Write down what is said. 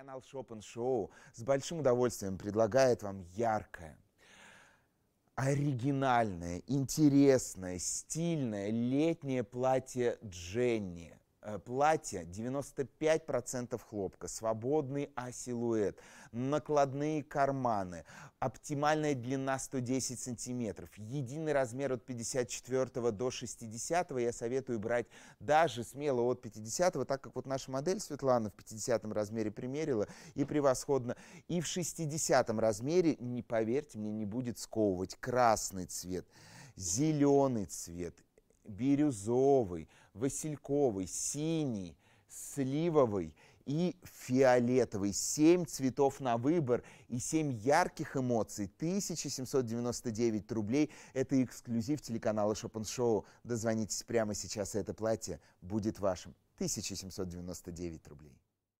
Канал Шопен Шоу с большим удовольствием предлагает вам яркое, оригинальное, интересное, стильное летнее платье Дженни. Э, платье 95% хлопка, свободный а накладные карманы, оптимальная длина 110 сантиметров, единый размер от 54 до 60 я советую брать даже смело от 50 так как вот наша модель Светлана в 50 размере примерила и превосходно, и в 60 размере, не поверьте мне, не будет сковывать красный цвет, зеленый цвет, бирюзовый, васильковый, синий, сливовый и фиолетовый. Семь цветов на выбор и семь ярких эмоций. 1799 рублей. Это эксклюзив телеканала Шопен Шоу. Дозвонитесь прямо сейчас, и это платье будет вашим. 1799 рублей.